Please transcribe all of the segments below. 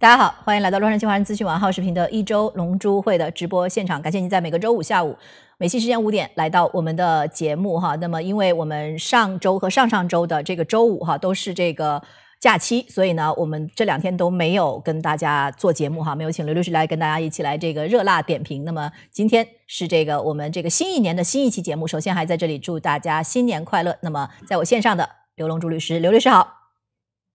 大家好，欢迎来到洛杉矶华人资讯网浩视频的一周龙珠会的直播现场。感谢您在每个周五下午美西时间五点来到我们的节目哈。那么，因为我们上周和上上周的这个周五哈都是这个假期，所以呢，我们这两天都没有跟大家做节目哈，没有请刘律师来跟大家一起来这个热辣点评。那么今天是这个我们这个新一年的新一期节目，首先还在这里祝大家新年快乐。那么，在我线上的刘龙珠律师，刘律师好。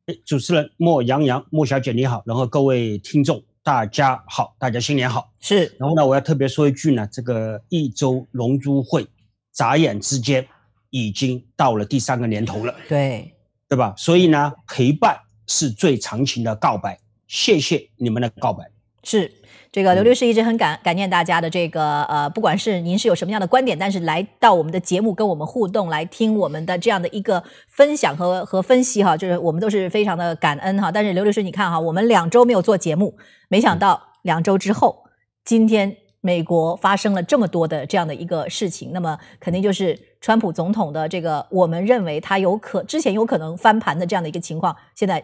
哎，主持人莫洋洋，莫小姐你好，然后各位听众大家好，大家新年好，是。然后呢，我要特别说一句呢，这个一周龙珠会，眨眼之间，已经到了第三个年头了，对，对吧？所以呢，陪伴是最长情的告白，谢谢你们的告白。是，这个刘律师一直很感感念大家的这个呃，不管是您是有什么样的观点，但是来到我们的节目跟我们互动，来听我们的这样的一个分享和和分析哈，就是我们都是非常的感恩哈。但是刘律师，你看哈，我们两周没有做节目，没想到两周之后，今天美国发生了这么多的这样的一个事情，那么肯定就是川普总统的这个，我们认为他有可之前有可能翻盘的这样的一个情况，现在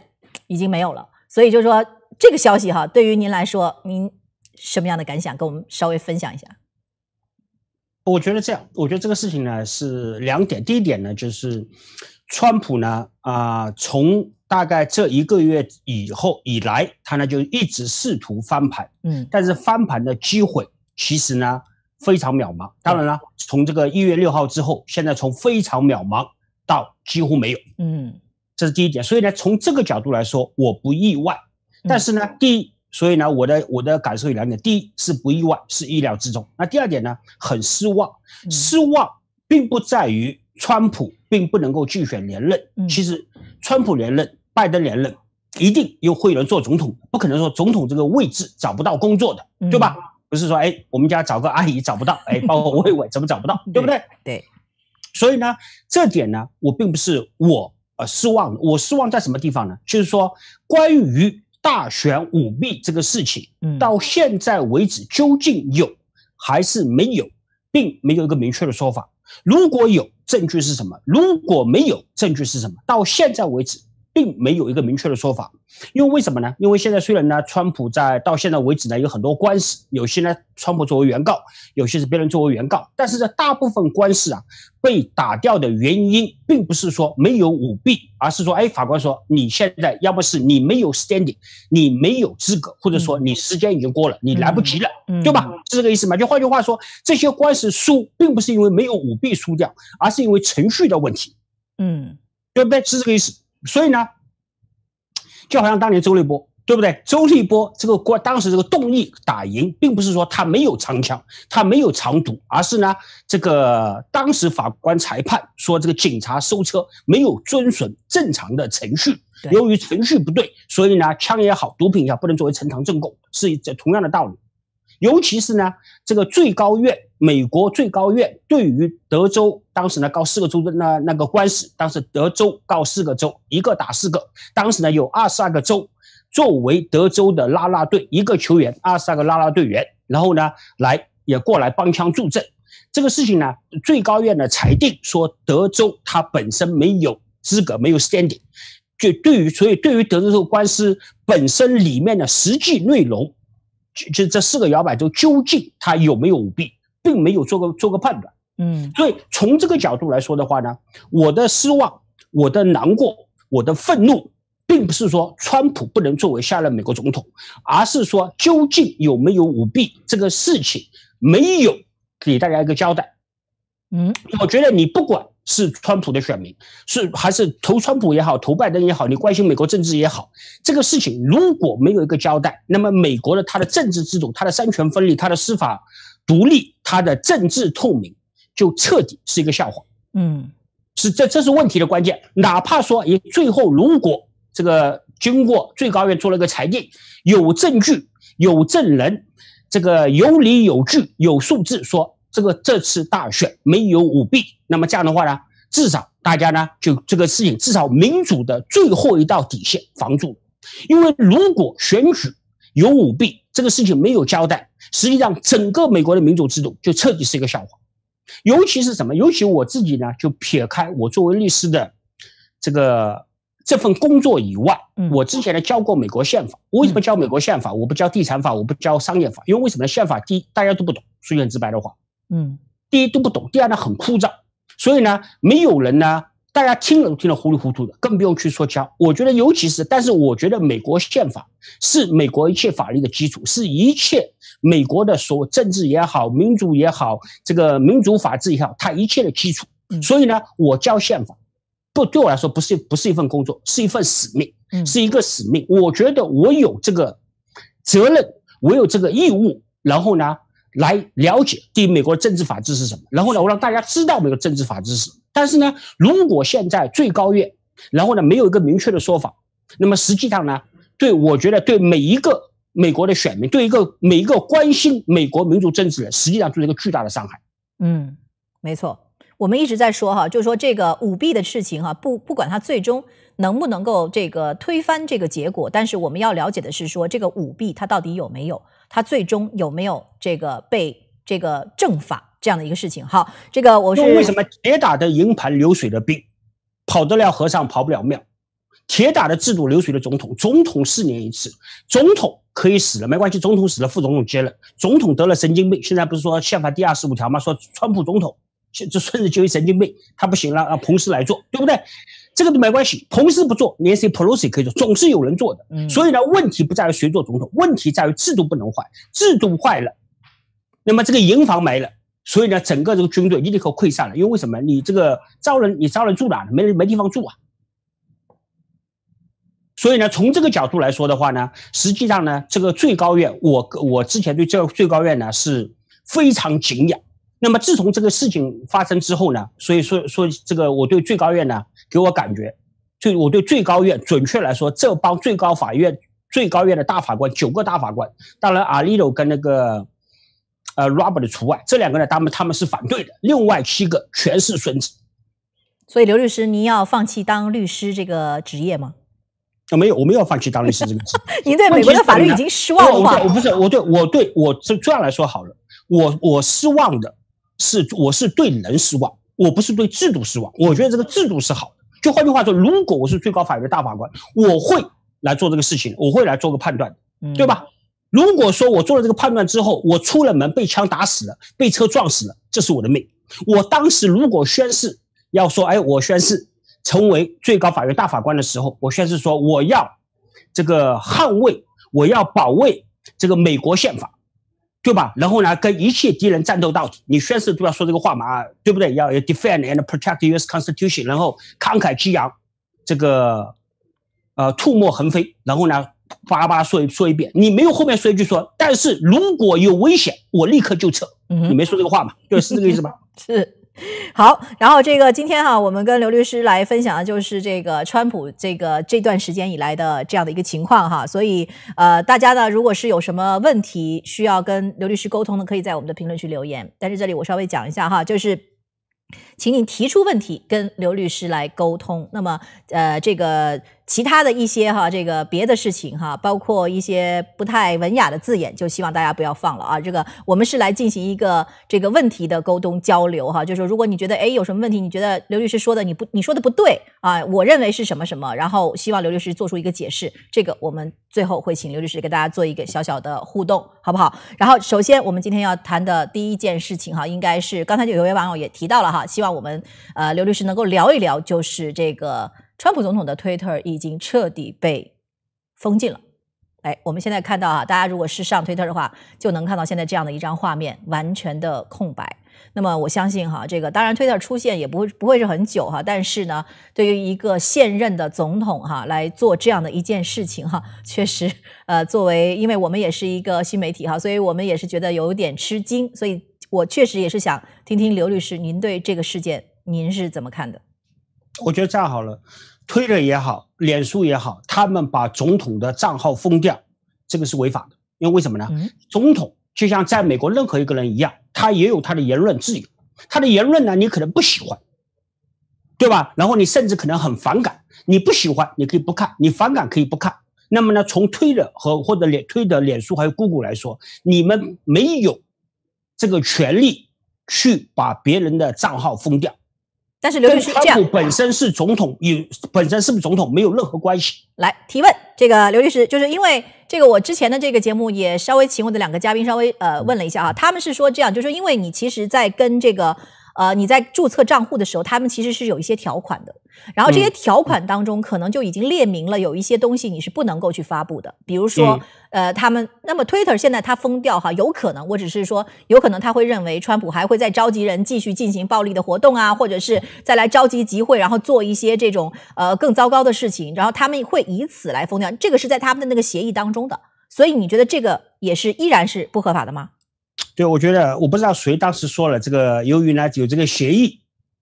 已经没有了，所以就是说。这个消息哈，对于您来说，您什么样的感想？跟我们稍微分享一下。我觉得这样，我觉得这个事情呢是两点。第一点呢，就是川普呢啊，从大概这一个月以后以来，他呢就一直试图翻盘，嗯，但是翻盘的机会其实呢非常渺茫。当然了，从这个一月六号之后，现在从非常渺茫到几乎没有，嗯，这是第一点。所以呢，从这个角度来说，我不意外。但是呢，第一，所以呢，我的我的感受有两点：第一是不意外，是意料之中；那第二点呢，很失望。失望并不在于川普并不能够竞选连任，其实川普连任、拜登连任一定又会人做总统，不可能说总统这个位置找不到工作的，对吧？不是说哎，我们家找个阿姨找不到，哎，包括薇薇怎么找不到，对不对？对。所以呢，这点呢，我并不是我呃失望，我失望在什么地方呢？就是说关于。大选舞弊这个事情，到现在为止究竟有还是没有，并没有一个明确的说法。如果有证据是什么？如果没有证据是什么？到现在为止。并没有一个明确的说法，因为为什么呢？因为现在虽然呢，川普在到现在为止呢有很多官司，有些呢川普作为原告，有些是别人作为原告，但是呢，大部分官司啊被打掉的原因，并不是说没有舞弊，而是说，哎，法官说你现在要么是你没有 standing，你没有资格，或者说你时间已经过了，你来不及了，对吧？是这个意思吗？就换句话说，这些官司输，并不是因为没有舞弊输掉，而是因为程序的问题，嗯，对不对？是这个意思。所以呢，就好像当年周立波，对不对？周立波这个国当时这个动议打赢，并不是说他没有长枪，他没有藏毒，而是呢，这个当时法官裁判说，这个警察收车没有遵循正常的程序，由于程序不对，所以呢，枪也好，毒品也好，不能作为呈堂证供，是这同样的道理。尤其是呢，这个最高院。美国最高院对于德州当时呢告四个州的那那个官司，当时德州告四个州，一个打四个。当时呢有二十二个州作为德州的拉拉队，一个球员，二十二个拉拉队员，然后呢来也过来帮腔助阵。这个事情呢，最高院呢裁定说德州它本身没有资格，没有 standing。就对于所以对于德州这个官司本身里面的实际内容，就就这四个摇摆州究竟它有没有舞弊？并没有做个做个判断，嗯，所以从这个角度来说的话呢，我的失望、我的难过、我的愤怒，并不是说川普不能作为下任美国总统，而是说究竟有没有舞弊这个事情没有给大家一个交代。嗯，我觉得你不管是川普的选民，是还是投川普也好，投拜登也好，你关心美国政治也好，这个事情如果没有一个交代，那么美国的它的政治制度、它的三权分立、它的司法。独立，它的政治透明就彻底是一个笑话。嗯，是这，这是问题的关键。哪怕说也，最后如果这个经过最高院做了个裁定，有证据、有证人，这个有理有据、有数字，说这个这次大选没有舞弊，那么这样的话呢，至少大家呢就这个事情至少民主的最后一道底线防住了。因为如果选举有舞弊，这个事情没有交代，实际上整个美国的民主制度就彻底是一个笑话，尤其是什么？尤其我自己呢，就撇开我作为律师的这个这份工作以外，我之前呢教过美国宪法。为什么教美国宪法？我不教地产法，我不教商业法，因为为什么呢？宪法第一大家都不懂，说句很直白的话，嗯，第一都不懂；第二呢很枯燥，所以呢没有人呢。大家听了听得糊里糊涂的，更不用去说教。我觉得，尤其是，但是，我觉得美国宪法是美国一切法律的基础，是一切美国的所政治也好，民主也好，这个民主法治也好，它一切的基础。所以呢，我教宪法，不对我来说不是不是一份工作，是一份使命，是一个使命。我觉得我有这个责任，我有这个义务。然后呢？来了解对美国政治法制是什么，然后呢，我让大家知道美国政治法制是。什么。但是呢，如果现在最高院，然后呢没有一个明确的说法，那么实际上呢，对，我觉得对每一个美国的选民，对一个每一个关心美国民主政治的，实际上就是一个巨大的伤害。嗯，没错，我们一直在说哈，就是说这个舞弊的事情哈，不不管他最终。能不能够这个推翻这个结果？但是我们要了解的是，说这个舞弊它到底有没有？它最终有没有这个被这个正法这样的一个事情？哈，这个我是为什么铁打的营盘流水的兵，跑得了和尚跑不了庙；铁打的制度流水的总统，总统四年一次，总统可以死了没关系，总统死了副总统接了，总统得了神经病，现在不是说宪法第二十五条吗？说川普总统这就顺着接神经病，他不行了让彭斯来做，对不对？这个都没关系，同事不做，年薪 plus 可以做，总是有人做的。所以呢，问题不在于谁做总统，问题在于制度不能坏。制度坏了，那么这个营房没了，所以呢，整个这个军队立刻溃散了。因为为什么？你这个招人，你招人住哪呢？没人没地方住啊。所以呢，从这个角度来说的话呢，实际上呢，这个最高院，我我之前对这个最高院呢是非常敬仰。那么自从这个事情发生之后呢，所以说说这个我对最高院呢。给我感觉，就我对最高院，准确来说，这帮最高法院最高院的大法官，九个大法官，当然阿利奥跟那个呃 Robert 除外，这两个呢，他们他们是反对的，另外七个全是孙子。所以刘律师，您要放弃当律师这个职业吗？啊，没有，我没有放弃当律师这个职业。您对美国的法律已经失望了？我不是，我对我对我这这样来说好了，我我失望的是，我是对人失望，我不是对制度失望。我觉得这个制度是好的。就换句话说，如果我是最高法院大法官，我会来做这个事情，我会来做个判断，对吧？如果说我做了这个判断之后，我出了门被枪打死了，被车撞死了，这是我的命。我当时如果宣誓要说，哎，我宣誓成为最高法院大法官的时候，我宣誓说我要这个捍卫，我要保卫这个美国宪法。对吧？然后呢，跟一切敌人战斗到底。你宣誓都要说这个话嘛，对不对？要 defend and protect U.S. Constitution，然后慷慨激昂，这个，呃，吐沫横飞，然后呢，叭叭说一说一遍。你没有后面说一句说，但是如果有危险，我立刻就撤。你没说这个话嘛？对，是这个意思吧？是。好，然后这个今天哈，我们跟刘律师来分享的就是这个川普这个这段时间以来的这样的一个情况哈，所以呃，大家呢，如果是有什么问题需要跟刘律师沟通的，可以在我们的评论区留言。但是这里我稍微讲一下哈，就是，请你提出问题跟刘律师来沟通。那么呃，这个。其他的一些哈，这个别的事情哈，包括一些不太文雅的字眼，就希望大家不要放了啊。这个我们是来进行一个这个问题的沟通交流哈。就是如果你觉得哎有什么问题，你觉得刘律师说的你不你说的不对啊，我认为是什么什么，然后希望刘律师做出一个解释。这个我们最后会请刘律师给大家做一个小小的互动，好不好？然后首先我们今天要谈的第一件事情哈，应该是刚才就有位网友也提到了哈，希望我们呃刘律师能够聊一聊，就是这个。川普总统的推特已经彻底被封禁了。哎，我们现在看到啊，大家如果是上推特的话，就能看到现在这样的一张画面，完全的空白。那么我相信哈，这个当然推特出现也不会不会是很久哈，但是呢，对于一个现任的总统哈来做这样的一件事情哈，确实呃，作为因为我们也是一个新媒体哈，所以我们也是觉得有点吃惊。所以我确实也是想听听刘律师您对这个事件您是怎么看的？我觉得这样好了，推特也好，脸书也好，他们把总统的账号封掉，这个是违法的，因为为什么呢？总统就像在美国任何一个人一样，他也有他的言论自由，他的言论呢，你可能不喜欢，对吧？然后你甚至可能很反感，你不喜欢，你可以不看，你反感可以不看。那么呢，从推特和或者脸推的、脸书还有 Google 来说，你们没有这个权利去把别人的账号封掉。但是刘律师这样，本身是总统与本身是不是总统没有任何关系。来提问，这个刘律师，就是因为这个我之前的这个节目也稍微请我的两个嘉宾稍微呃问了一下啊，他们是说这样，就是因为你其实，在跟这个呃你在注册账户的时候，他们其实是有一些条款的。然后这些条款当中，可能就已经列明了有一些东西你是不能够去发布的，比如说，呃，他们那么 Twitter 现在它封掉哈，有可能，我只是说，有可能他会认为川普还会再召集人继续进行暴力的活动啊，或者是再来召集集会，然后做一些这种呃更糟糕的事情，然后他们会以此来封掉，这个是在他们的那个协议当中的，所以你觉得这个也是依然是不合法的吗？对，我觉得我不知道谁当时说了这个，由于呢有这个协议。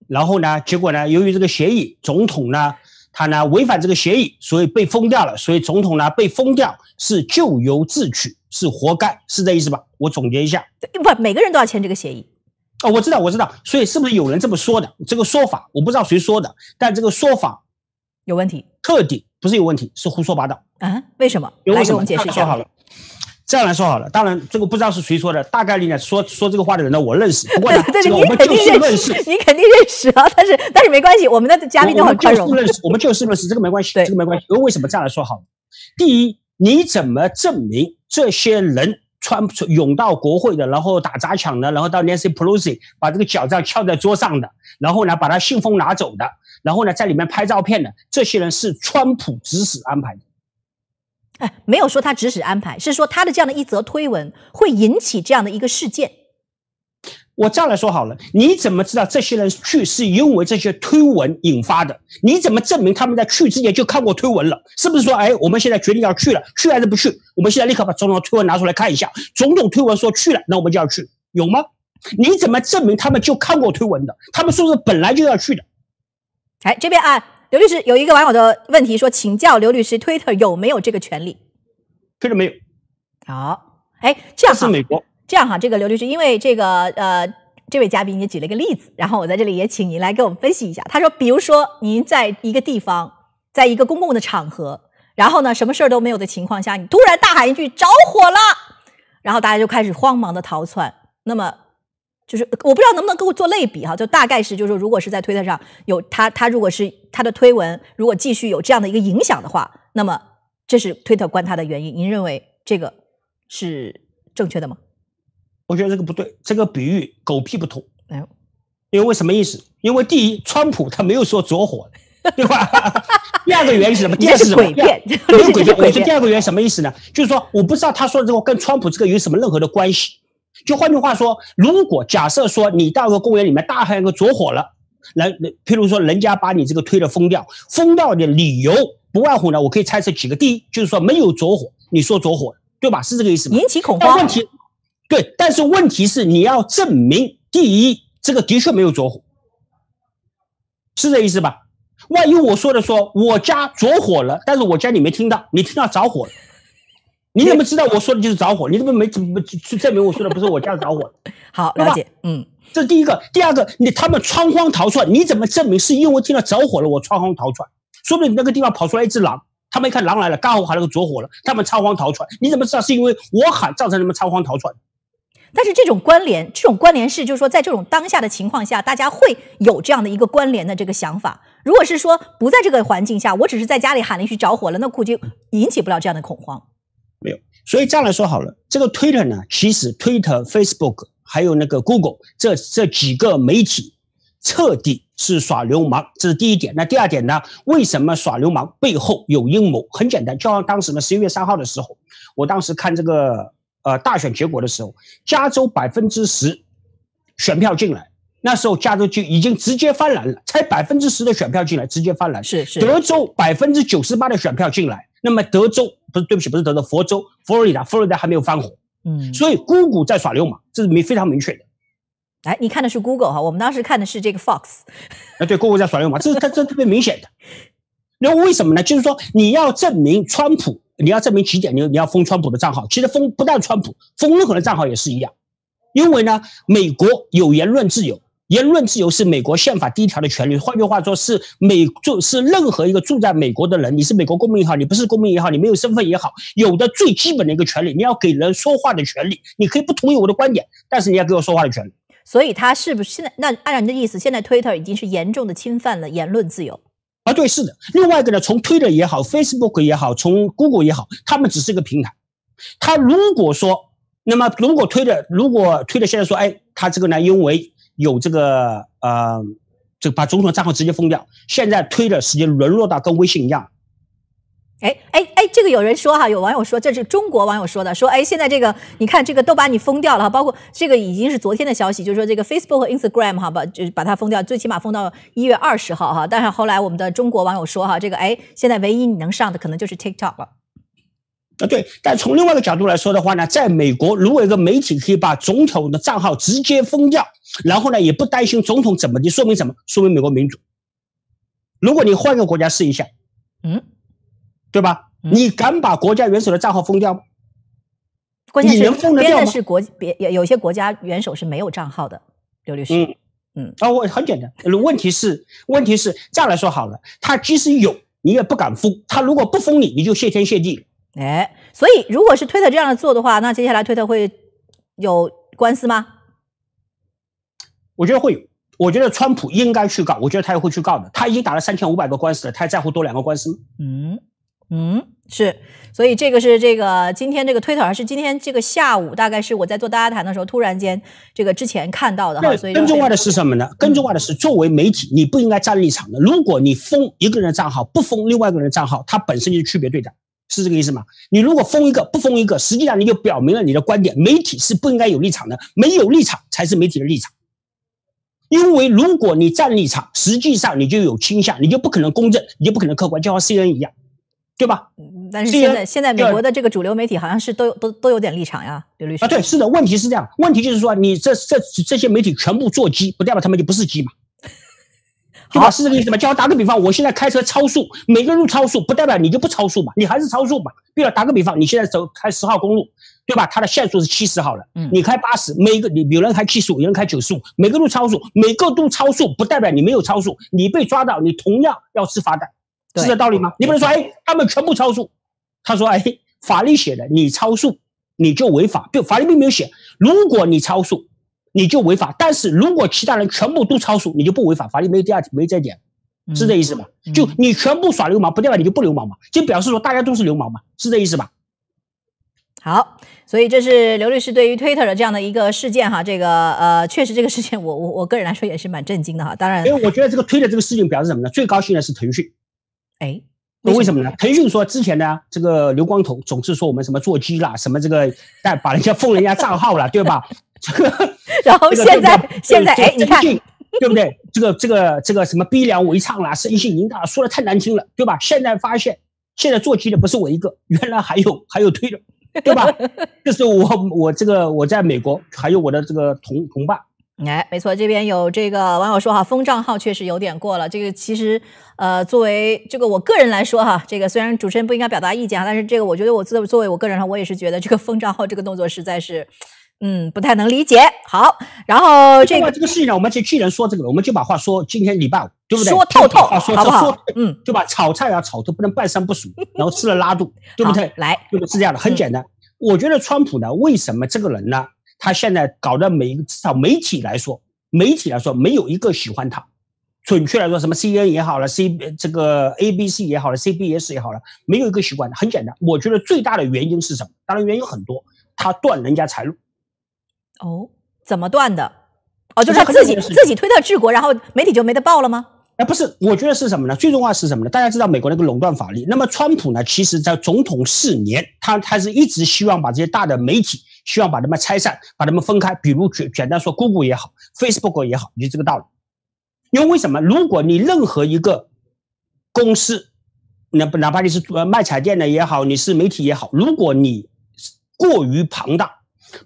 然后呢？结果呢？由于这个协议，总统呢，他呢违反这个协议，所以被封掉了。所以总统呢被封掉是咎由自取，是活该，是这意思吧？我总结一下，不，每个人都要签这个协议，哦，我知道，我知道。所以是不是有人这么说的？这个说法我不知道谁说的，但这个说法有问题，彻底不是有问题，是胡说八道啊？为什么？来给我解释一下。这样来说好了，当然这个不知道是谁说的，大概率呢说说这个话的人呢我认识，不过呢 我们就是认识，你肯定认识啊。但是但是没关系，我们的嘉宾都很宽容。我们就是认识，我们就是认识，这个没关系，这个没关系。为什么这样来说好了？第一，你怎么证明这些人川穿涌到国会的，然后打砸抢的，然后到 Nancy Pelosi 把这个脚杖翘在桌上的，然后呢把他信封拿走的，然后呢在里面拍照片的，这些人是川普指使安排的？哎，没有说他指使安排，是说他的这样的一则推文会引起这样的一个事件。我这样来说好了，你怎么知道这些人去是因为这些推文引发的？你怎么证明他们在去之前就看过推文了？是不是说，哎，我们现在决定要去了，去还是不去？我们现在立刻把种种推文拿出来看一下，种种推文说去了，那我们就要去，有吗？你怎么证明他们就看过推文的？他们是不是本来就要去的？哎，这边啊。刘律师有一个网友的问题说：“请教刘律师，Twitter 有没有这个权利？”Twitter 没有。好，哎，这样是美国。这样哈，这个刘律师，因为这个呃，这位嘉宾也举了一个例子，然后我在这里也请您来给我们分析一下。他说：“比如说，您在一个地方，在一个公共的场合，然后呢，什么事儿都没有的情况下，你突然大喊一句‘着火了’，然后大家就开始慌忙的逃窜，那么？”就是我不知道能不能给我做类比哈，就大概是就是说，如果是在推特上有他，他如果是他的推文，如果继续有这样的一个影响的话，那么这是推特关他的原因。您认为这个是正确的吗？我觉得这个不对，这个比喻狗屁不通。哎，因为什么意思？因为第一，川普他没有说着火，对吧？第二个原因是什么？第二个是什么？没有我说第二个原因什么意思呢？就是说，我不知道他说的这个跟川普这个有什么任何的关系。就换句话说，如果假设说你到个公园里面，大喊个着火了，人，譬如说人家把你这个推的疯掉，疯掉的理由不外乎呢，我可以猜测几个。第一就是说没有着火，你说着火对吧？是这个意思吗？引起恐慌。问题，对，但是问题是你要证明，第一这个的确没有着火，是这意思吧？万一我说的说我家着火了，但是我家里没听到，你听到着火了。你怎么知道我说的就是着火？你怎么没怎么去证明我说的不是我家着火？好，了解。嗯，这第一个，第二个，你他们仓皇逃窜，你怎么证明是因为听到着火了我仓皇逃窜？说不定那个地方跑出来一只狼，他们一看狼来了，刚好喊了个着火了，他们仓皇逃窜。你怎么知道是因为我喊造成他们仓皇逃窜？但是这种关联，这种关联是就是说，在这种当下的情况下，大家会有这样的一个关联的这个想法。如果是说不在这个环境下，我只是在家里喊了一句着火了，那估计引起不了这样的恐慌。没有，所以这样来说好了。这个 Twitter 呢，其实 Twitter、Facebook 还有那个 Google，这这几个媒体彻底是耍流氓，这是第一点。那第二点呢？为什么耍流氓背后有阴谋？很简单，就像当时呢，十一月三号的时候，我当时看这个呃大选结果的时候，加州百分之十选票进来。那时候加州就已经直接翻蓝了，才百分之十的选票进来直接翻蓝，是是。德州百分之九十八的选票进来，那么德州不是对不起，不是德州，佛州，佛罗里达，佛罗里达还没有翻红，嗯。所以 Google 在耍流氓，这是明非常明确的。哎，你看的是 Google 哈，我们当时看的是这个 Fox。啊，对，Google 在耍流氓，这是它这特别明显的。那为什么呢？就是说你要证明川普，你要证明几点？你你要封川普的账号，其实封不但川普，封任何的账号也是一样，因为呢，美国有言论自由。言论自由是美国宪法第一条的权利。换句话说，是美住是任何一个住在美国的人，你是美国公民也好，你不是公民也好，你没有身份也好，有的最基本的一个权利，你要给人说话的权利。你可以不同意我的观点，但是你要给我说话的权利。所以，他是不是？现在那按照你的意思，现在 Twitter 已经是严重的侵犯了言论自由啊？对，是的。另外一个呢，从 Twitter 也好，Facebook 也好，从 Google 也好，他们只是一个平台。他如果说，那么如果推特，如果推特现在说，哎，他这个呢，因为有这个呃，这把总统的账号直接封掉，现在推的时间沦落到跟微信一样。哎哎哎，这个有人说哈，有网友说这是中国网友说的，说哎，现在这个你看这个都把你封掉了哈，包括这个已经是昨天的消息，就是说这个 Facebook 和 Instagram 哈把就把它封掉，最起码封到一月二十号哈。但是后来我们的中国网友说哈，这个哎，现在唯一你能上的可能就是 TikTok 了。啊，对，但从另外一个角度来说的话呢，在美国如果一个媒体可以把总统的账号直接封掉。然后呢，也不担心总统怎么的，说明什么？说明美国民主。如果你换个国家试一下，嗯，对吧？你敢把国家元首的账号封掉吗？关键是，别的是国，别有有些国家元首是没有账号的，刘律师。嗯嗯。啊，我很简单。问题是，问题是，这样来说好了，他即使有，你也不敢封他。如果不封你，你就谢天谢地。哎，所以如果是推特这样的做的话，那接下来推特会有官司吗？我觉得会，有。我觉得川普应该去告，我觉得他也会去告的。他已经打了三千五百个官司了，他还在乎多两个官司？嗯嗯，是。所以这个是这个今天这个推特上是今天这个下午？大概是我在做大家谈的时候，突然间这个之前看到的哈。所以更重要的是什么呢？更重要的是，作为媒体，你不应该站立场的。如果你封一个人的账号，不封另外一个人的账号，它本身就是区别对待，是这个意思吗？你如果封一个，不封一个，实际上你就表明了你的观点。媒体是不应该有立场的，没有立场才是媒体的立场。因为如果你站立场，实际上你就有倾向，你就不可能公正，你就不可能客观，就像 C N 一样，对吧？但是现在现在美国的这个主流媒体好像是都都都有点立场呀，刘律师啊，对，是的。问题是这样，问题就是说，你这这这些媒体全部做鸡，不代表他们就不是鸡嘛？好，是这个意思吗？就好打个比方，我现在开车超速，每个都超速，不代表你就不超速嘛，你还是超速嘛。比如打个比方，你现在走开十号公路。对吧？他的限速是七十，好了，嗯，你开八十，每个你有人开七十，有人开九十五，每个都超速，每个都超速，不代表你没有超速，你被抓到，你同样要吃罚单，是这道理吗？你不能说，哎，他们全部超速。他说，哎，法律写的，你超速你就违法，就法律并没有写，如果你超速你就违法，但是如果其他人全部都超速，你就不违法，法律没有第二，没这点，是这意思吗？就你全部耍流氓，不代表你就不流氓嘛，就表示说大家都是流氓嘛，是这意思吧？好，所以这是刘律师对于 Twitter 的这样的一个事件哈，这个呃，确实这个事件 我我我个人来说也是蛮震惊的哈。当然，因为我觉得这个 Twitter 这个事情表示什么呢？最高兴的是腾讯，哎，那为什么呢？腾讯说之前呢，这个刘光头总是说我们什么做鸡啦，什么这个但把人家封人家账号了，对吧？然后现在现在哎，你看对不对？这个这个这个什么逼良为唱啦，生性些领导说的太难听了，对吧？现在发现现在做鸡的不是我一个，原来还有还有推的。对吧？这是我我这个我在美国，还有我的这个同同伴。哎，没错，这边有这个网友说哈，封账号确实有点过了。这个其实，呃，作为这个我个人来说哈，这个虽然主持人不应该表达意见啊，但是这个我觉得我作作为我个人上，我也是觉得这个封账号这个动作实在是。嗯，不太能理解。好，然后这个这个事情呢，我们就既然说这个了，我们就把话说今天礼拜五，对不对？说透透，好不好？嗯，对吧？炒菜啊，炒的不能半生不熟，然后吃了拉肚，对不对？来，就是这样的，很简单。我觉得川普呢，为什么这个人呢？他现在搞得每至少媒体来说，媒体来说没有一个喜欢他。准确来说，什么 C N 也好了，C 这个 A B C 也好了，C B S 也好了，没有一个喜欢的。很简单，我觉得最大的原因是什么？当然原因很多，他断人家财路。哦，怎么断的？哦，就是他自己自己推特治国，然后媒体就没得报了吗？哎，不是，我觉得是什么呢？最重要是什么呢？大家知道美国那个垄断法律。那么，川普呢，其实在总统四年，他他是一直希望把这些大的媒体，希望把他们拆散，把他们分开。比如，简简单说，g g o o l e 也好，Facebook 也好，就这个道理。因为为什么？如果你任何一个公司，那哪怕你是呃卖彩电的也好，你是媒体也好，如果你过于庞大。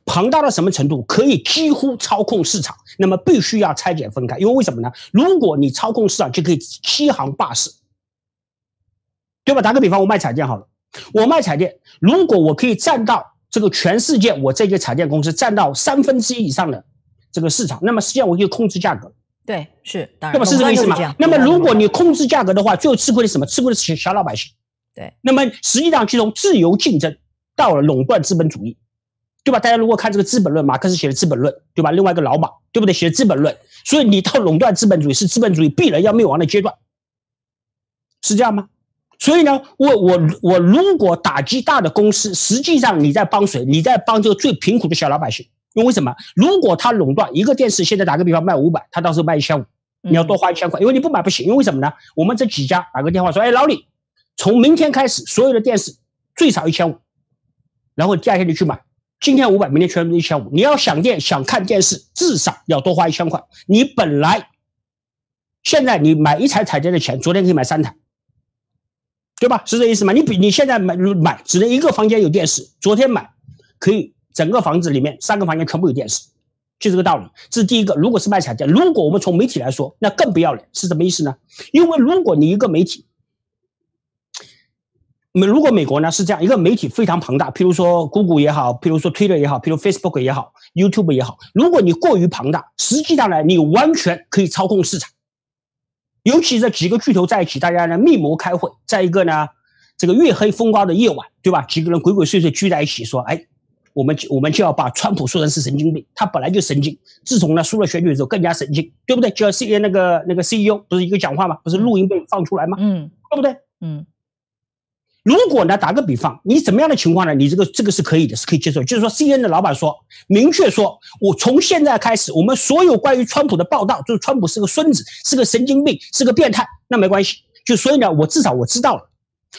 庞大到什么程度，可以几乎操控市场，那么必须要拆解分开，因为为什么呢？如果你操控市场，就可以欺行霸市，对吧？打个比方，我卖彩电好了，我卖彩电，如果我可以占到这个全世界我这些彩电公司占到三分之一以上的这个市场，那么实际上我就控制价格，对，是，当然，是这个意思吗？那么如果你控制价格的话，最后吃亏的什么？吃亏的是小老百姓，对。那么实际上，从自由竞争到了垄断资本主义。对吧？大家如果看这个《资本论》，马克思写的《资本论》，对吧？另外一个老马，对不对？写的《资本论》。所以你到垄断资本主义是资本主义必然要灭亡的阶段，是这样吗？所以呢，我我我如果打击大的公司，实际上你在帮谁？你在帮这个最贫苦的小老百姓。因为什么？如果他垄断一个电视，现在打个比方卖五百，他到时候卖一千五，你要多花一千块。因为你不买不行。因为什么呢？我们这几家打个电话说，哎，老李，从明天开始所有的电视最少一千五，然后第二天就去买。今天五百，明天全部一千五。你要想电、想看电视，至少要多花一千块。你本来，现在你买一台彩电的钱，昨天可以买三台，对吧？是这意思吗？你比你现在买买，只能一个房间有电视。昨天买可以整个房子里面三个房间全部有电视，就这个道理。这是第一个。如果是卖彩电，如果我们从媒体来说，那更不要脸，是什么意思呢？因为如果你一个媒体。美如果美国呢是这样一个媒体非常庞大，譬如说 Google 也好，譬如说 Twitter 也好，譬如 Facebook 也好，YouTube 也好，如果你过于庞大，实际上呢，你完全可以操控市场。尤其这几个巨头在一起，大家呢密谋开会。在一个呢，这个月黑风高的夜晚，对吧？几个人鬼鬼祟祟聚在一起说：“哎，我们就我们就要把川普说成是神经病，他本来就神经，自从呢输了选举之后更加神经，对不对？”就那个那个 CEO 不是一个讲话吗？不是录音被放出来吗？嗯，对不对？嗯。如果呢，打个比方，你什么样的情况呢？你这个这个是可以的，是可以接受。就是说，CNN 的老板说，明确说，我从现在开始，我们所有关于川普的报道，就是川普是个孙子，是个神经病，是个变态，那没关系。就所以呢，我至少我知道了，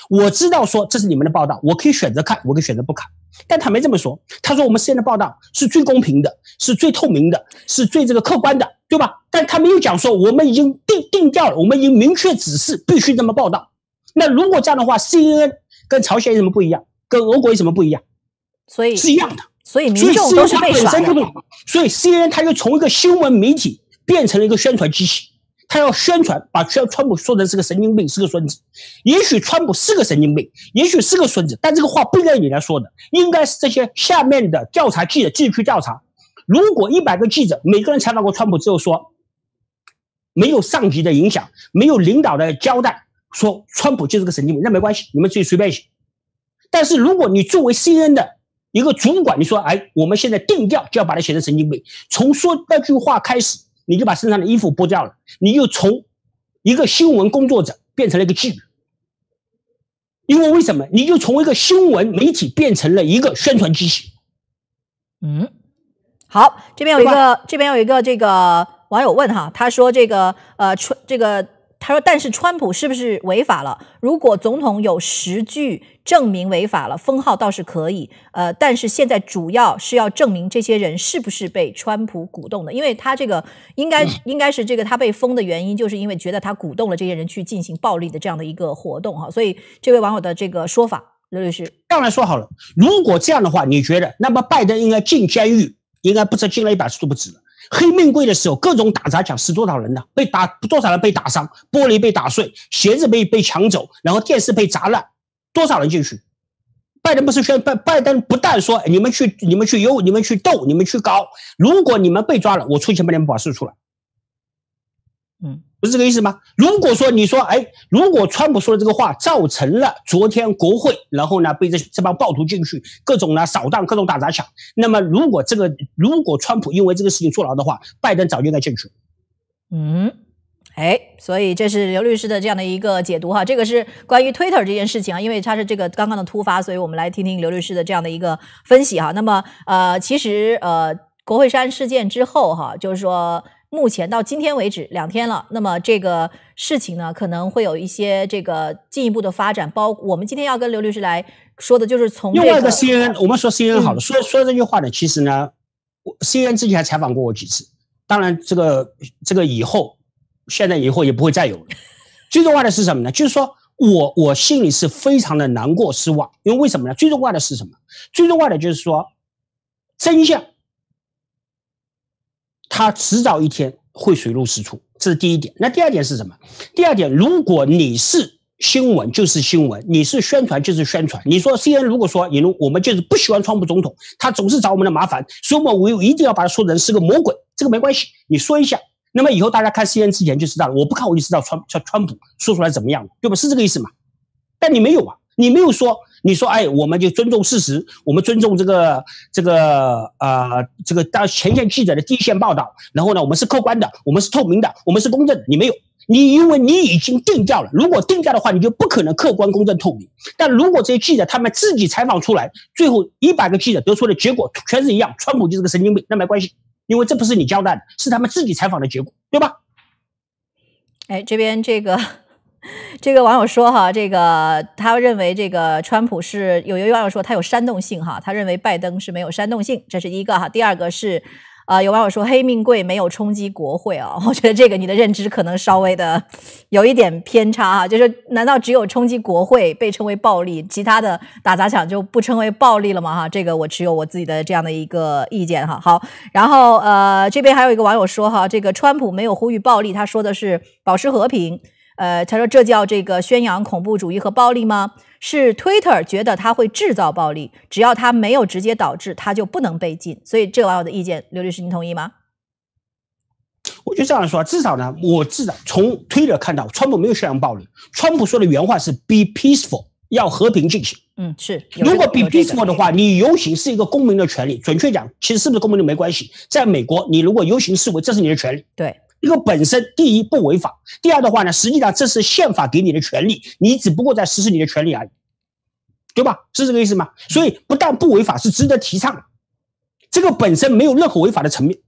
我知道说这是你们的报道，我可以选择看，我可以选择不看。但他没这么说，他说我们 c n 的报道是最公平的，是最透明的，是最这个客观的，对吧？但他没有讲说，我们已经定定掉了，我们已经明确指示必须这么报道。那如果这样的话，CNN 跟朝鲜有什么不一样？跟俄国有什么不一样？所以是一样的。所以民众都被耍的。所以 CNN 它又从一个新闻媒体变成了一个宣传机器。它要宣传，把川川普说成是个神经病，是个孙子。也许川普是个神经病，也许是个孙子，但这个话不应该你来说的，应该是这些下面的调查记者进去调查。如果一百个记者每个人采访过川普之后说，没有上级的影响，没有领导的交代。说川普就是个神经病，那没关系，你们自己随便写。但是如果你作为 CN n 的一个主管，你说，哎，我们现在定调就要把他写成神经病，从说那句话开始，你就把身上的衣服剥掉了，你就从一个新闻工作者变成了一个妓女，因为为什么？你就从一个新闻媒体变成了一个宣传机器。嗯，好，这边有一个，这边有一个这个网友问哈，他说这个呃，川这个。他说：“但是川普是不是违法了？如果总统有实据证明违法了，封号倒是可以。呃，但是现在主要是要证明这些人是不是被川普鼓动的，因为他这个应该应该是这个他被封的原因，就是因为觉得他鼓动了这些人去进行暴力的这样的一个活动哈。所以这位网友的这个说法，刘律师，当然说好了，如果这样的话，你觉得那么拜登应该进监狱，应该不止进了一百次都不止了。”黑命贵的时候，各种打砸抢，死多少人呢？被打多少人被打伤？玻璃被打碎，鞋子被被抢走，然后电视被砸烂，多少人进去？拜登不是宣，拜拜登不但说你们去，你们去游，你们去斗，你们去搞，如果你们被抓了，我出钱把你们保释出来。不是这个意思吗？如果说你说，哎，如果川普说的这个话造成了昨天国会，然后呢被这这帮暴徒进去，各种呢扫荡，各种打砸抢，那么如果这个如果川普因为这个事情坐牢的话，拜登早就该进去。嗯，哎，所以这是刘律师的这样的一个解读哈，这个是关于 Twitter 这件事情啊，因为它是这个刚刚的突发，所以我们来听听刘律师的这样的一个分析哈。那么呃，其实呃，国会山事件之后哈，就是说。目前到今天为止两天了，那么这个事情呢可能会有一些这个进一步的发展。包我们今天要跟刘律师来说的就是从。另外的 C N，n 我们说 C N n 好了，说说这句话呢，其实呢，C N n 之前还采访过我几次，当然这个这个以后，现在以后也不会再有了。最重要的是什么呢？就是说我我心里是非常的难过、失望，因为为什么呢？最重要的是什么？最重要的就是说真相。他迟早一天会水落石出，这是第一点。那第二点是什么？第二点，如果你是新闻就是新闻，你是宣传就是宣传。你说 C N 如果说，你我们就是不喜欢川普总统，他总是找我们的麻烦，所以我们我一定要把它说成是个魔鬼。这个没关系，你说一下。那么以后大家看 C N 之前就知道了，我不看我就知道川川川普说出来怎么样，对吧？是这个意思吗？但你没有啊，你没有说。你说，哎，我们就尊重事实，我们尊重这个这个，呃，这个当前线记者的第一线报道。然后呢，我们是客观的，我们是透明的，我们是公正的。你没有，你因为你已经定调了，如果定调的话，你就不可能客观、公正、透明。但如果这些记者他们自己采访出来，最后一百个记者得出的结果全是一样，川普就是个神经病，那没关系，因为这不是你交代的，是他们自己采访的结果，对吧？哎，这边这个。这个网友说哈，这个他认为这个川普是有位网友说他有煽动性哈，他认为拜登是没有煽动性，这是一个哈。第二个是啊，有网友说黑命贵没有冲击国会啊，我觉得这个你的认知可能稍微的有一点偏差哈，就是难道只有冲击国会被称为暴力，其他的打砸抢就不称为暴力了吗哈？这个我持有我自己的这样的一个意见哈。好，然后呃，这边还有一个网友说哈，这个川普没有呼吁暴力，他说的是保持和平。呃，他说这叫这个宣扬恐怖主义和暴力吗？是 Twitter 觉得他会制造暴力，只要他没有直接导致，他就不能被禁。所以，这网友的意见，刘律师，您同意吗？我就这样说，至少呢，我至少从 Twitter 看到，川普没有宣扬暴力。川普说的原话是 “be peaceful”，要和平进行。嗯，是。如果 be peaceful 的话，你游行是一个公民的权利。准确讲，其实是不是公民的没关系。在美国，你如果游行示威，这是你的权利。对。这个本身，第一不违法，第二的话呢，实际上这是宪法给你的权利，你只不过在实施你的权利而已，对吧？是这个意思吗？所以不但不违法，是值得提倡。这个本身没有任何违法的层面。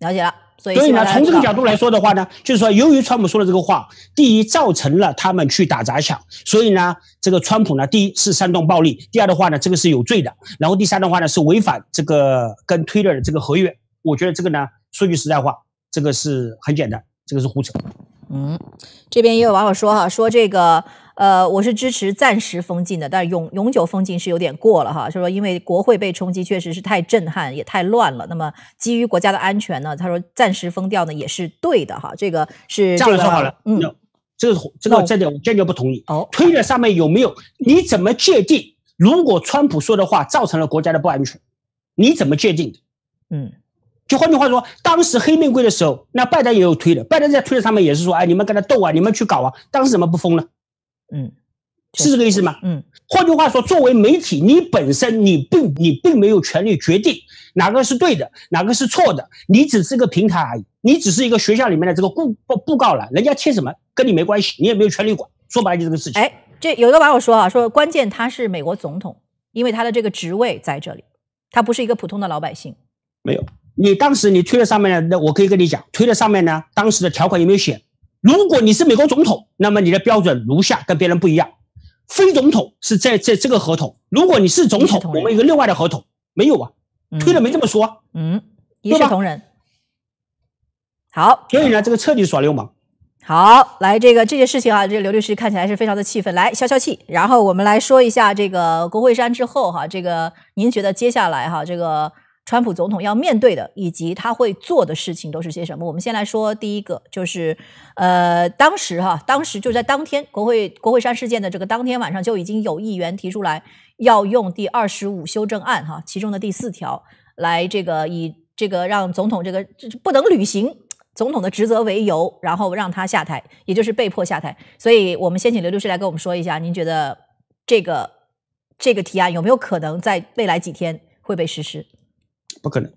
了解了，所以所以呢，从这个角度来说的话呢，就是说，由于川普说了这个话，第一造成了他们去打砸抢，所以呢，这个川普呢，第一是煽动暴力，第二的话呢，这个是有罪的，然后第三的话呢，是违反这个跟推特的这个合约。我觉得这个呢。说句实在话，这个是很简单，这个是胡扯。嗯，这边也有网友说哈，说这个呃，我是支持暂时封禁的，但是永永久封禁是有点过了哈。就说因为国会被冲击确实是太震撼，也太乱了。那么基于国家的安全呢，他说暂时封掉呢也是对的哈。这个是这样说好了，嗯，这个这个这点我坚决不同意。哦，推特上面有没有？你怎么界定？如果川普说的话造成了国家的不安全，你怎么界定？嗯。就换句话说，当时黑玫瑰的时候，那拜登也有推的，拜登在推的，他们也是说，哎，你们跟他斗啊，你们去搞啊。当时怎么不封了？嗯，是这个意思吗？嗯。换句话说，作为媒体，你本身你并你并没有权利决定哪个是对的，哪个是错的，你只是个平台而已，你只是一个学校里面的这个布布布告栏，人家贴什么跟你没关系，你也没有权利管。说白了就这个事情。哎，这有一个网友说啊，说关键他是美国总统，因为他的这个职位在这里，他不是一个普通的老百姓。没有。你当时你推在上面的，那我可以跟你讲，推在上面呢，当时的条款有没有写？如果你是美国总统，那么你的标准如下，跟别人不一样。非总统是在在这个合同，如果你是总统，我们有个另外的合同，没有啊？推了没这么说，嗯，一视同仁。好，所以呢，这个彻底耍流氓。好，来这个这件事情啊，这刘律师看起来是非常的气愤，来消消气，然后我们来说一下这个国会山之后哈，这个您觉得接下来哈，这个。川普总统要面对的以及他会做的事情都是些什么？我们先来说第一个，就是，呃，当时哈，当时就在当天国会国会山事件的这个当天晚上，就已经有议员提出来要用《第二十五修正案》哈，其中的第四条来这个以这个让总统这个不能履行总统的职责为由，然后让他下台，也就是被迫下台。所以我们先请刘律师来跟我们说一下，您觉得这个这个提案有没有可能在未来几天会被实施？不可能，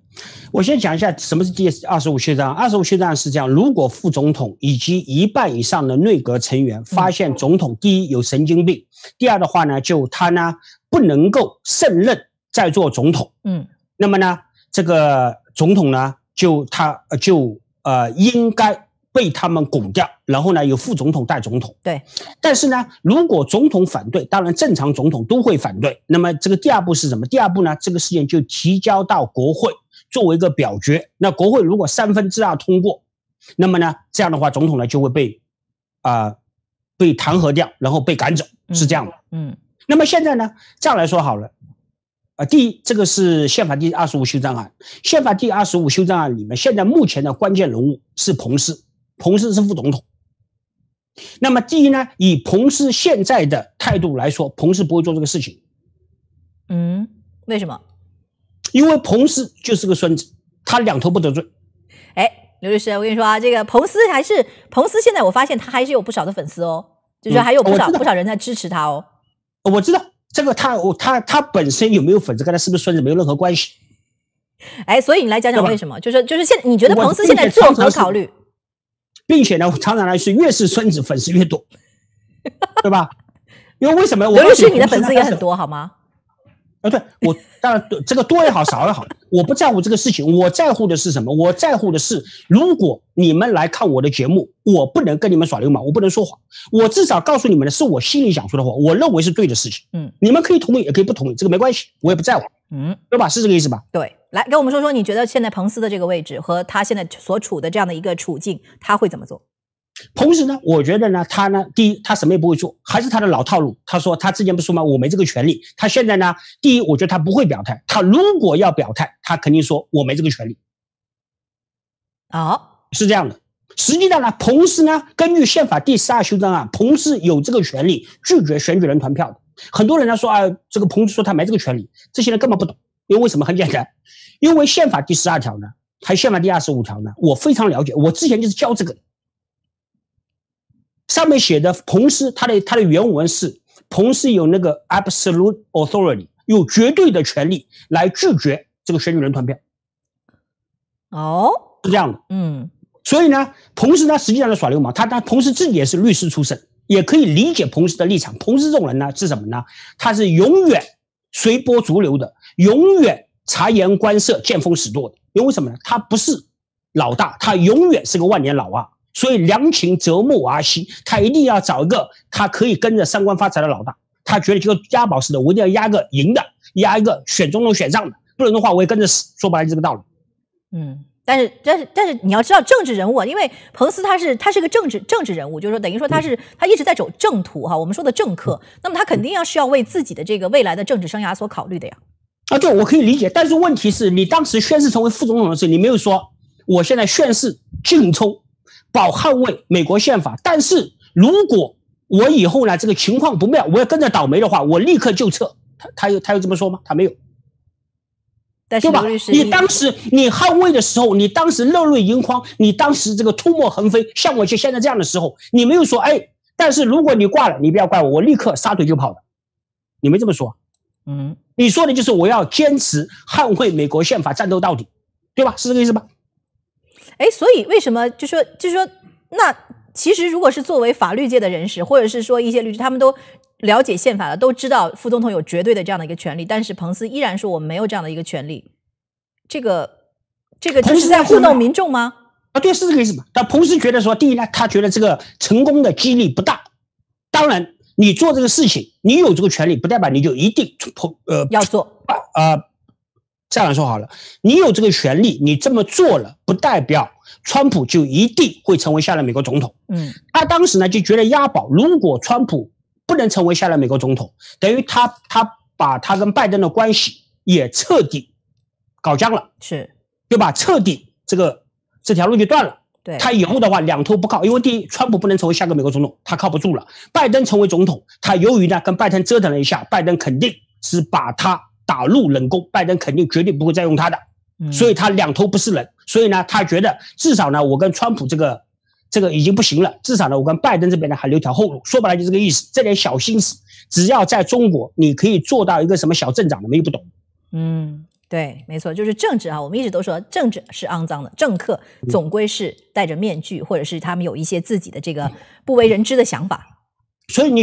我先讲一下什么是第二十五修正二十五修正是这样：如果副总统以及一半以上的内阁成员发现总统，第一有神经病，第二的话呢，就他呢不能够胜任再做总统。嗯，那么呢，这个总统呢，就他就呃应该。被他们拱掉，然后呢，由副总统代总统。对，但是呢，如果总统反对，当然正常总统都会反对。那么这个第二步是什么？第二步呢，这个事件就提交到国会作为一个表决。那国会如果三分之二通过，那么呢，这样的话，总统呢就会被，啊，被弹劾掉，然后被赶走，是这样的。嗯。那么现在呢，这样来说好了。啊，第一，这个是宪法第二十五修正案。宪法第二十五修正案里面，现在目前的关键人物是彭斯。彭斯是副总统，那么第一呢，以彭斯现在的态度来说，彭斯不会做这个事情。嗯，为什么？因为彭斯就是个孙子，他两头不得罪。哎，刘律师，我跟你说啊，这个彭斯还是彭斯，现在我发现他还是有不少的粉丝哦，就是还有不少不少人在支持他哦。我知道这个他，我他他本身有没有粉丝？跟他是不是孙子？没有任何关系。哎，所以你来讲讲为什么？就是就是现你觉得彭斯现在做何考虑？并且呢，常常来说，越是孙子粉丝越多，对吧？因为为什么？刘律师，你的粉丝也很多，好吗？啊，对，我当然这个多也好，少也好，我不在乎这个事情。我在乎的是什么？我在乎的是，如果你们来看我的节目，我不能跟你们耍流氓，我不能说谎，我至少告诉你们的是我心里想说的话，我认为是对的事情。嗯，你们可以同意，也可以不同意，这个没关系，我也不在乎。嗯，对吧？是这个意思吧？对，来跟我们说说，你觉得现在彭斯的这个位置和他现在所处的这样的一个处境，他会怎么做？彭斯呢，我觉得呢，他呢，第一，他什么也不会做，还是他的老套路。他说他之前不说吗？我没这个权利。他现在呢，第一，我觉得他不会表态。他如果要表态，他肯定说我没这个权利。好，是这样的。实际上呢，彭斯呢，根据宪法第十二修正案，彭斯有这个权利拒绝选举人团票的。很多人呢说啊，这个彭斯说他没这个权利，这些人根本不懂，因为为什么很简单，因为宪法第十二条呢，还宪法第二十五条呢？我非常了解，我之前就是教这个。上面写的彭斯他的他的原文是彭斯有那个 absolute authority，有绝对的权利来拒绝这个选举人团票。哦，是这样的，嗯，所以呢，彭斯他实际上是耍流氓，他他彭斯自己也是律师出身。也可以理解彭斯的立场。彭斯这种人呢，是什么呢？他是永远随波逐流的，永远察言观色、见风使舵的。因为什么呢？他不是老大，他永远是个万年老二，所以良禽择木而栖，他一定要找一个他可以跟着三观发财的老大。他觉得这个押宝似的，我一定要押个赢的，押一个选中路选上的，不能的话，我也跟着死。说白了这个道理，嗯。但是，但是，但是你要知道，政治人物啊，因为彭斯他是他是个政治政治人物，就是说，等于说他是他一直在走正途哈。我们说的政客，那么他肯定要是要为自己的这个未来的政治生涯所考虑的呀。啊，对，我可以理解。但是问题是你当时宣誓成为副总统的时候，你没有说我现在宣誓尽忠，保捍卫美国宪法。但是如果我以后呢这个情况不妙，我要跟着倒霉的话，我立刻就撤。他他有他有这么说吗？他没有。对吧？你当时你捍卫的时候，你当时热泪盈眶，你当时这个吐沫横飞，像我就现在这样的时候，你没有说哎。但是如果你挂了，你不要怪我，我立刻撒腿就跑了。你没这么说，嗯？你说的就是我要坚持捍卫美国宪法，战斗到底，对吧？是这个意思吧？哎，所以为什么就说就说那其实如果是作为法律界的人士，或者是说一些律师，他们都。了解宪法的都知道，副总统有绝对的这样的一个权利，但是彭斯依然说我没有这样的一个权利。这个，这个就是在糊弄民众吗？啊，对，是这个意思嘛。但彭斯觉得说，第一呢，他觉得这个成功的几率不大。当然，你做这个事情，你有这个权利，不代表你就一定彭呃要做。啊，这样说好了，你有这个权利，你这么做了，不代表川普就一定会成为下任美国总统。嗯，他当时呢就觉得押宝，如果川普。不能成为下任美国总统，等于他他把他跟拜登的关系也彻底搞僵了，是，对吧？彻底这个这条路就断了。对，他以后的话两头不靠，因为第一，川普不能成为下个美国总统，他靠不住了；拜登成为总统，他由于呢跟拜登折腾了一下，拜登肯定是把他打入冷宫，拜登肯定绝对不会再用他的。嗯，所以他两头不是人，所以呢，他觉得至少呢，我跟川普这个。这个已经不行了，至少呢，我跟拜登这边呢还留条后路，说白了就这个意思。这点小心思，只要在中国，你可以做到一个什么小镇长，你们又不懂。嗯，对，没错，就是政治啊。我们一直都说政治是肮脏的，政客总归是戴着面具，或者是他们有一些自己的这个不为人知的想法。所以你。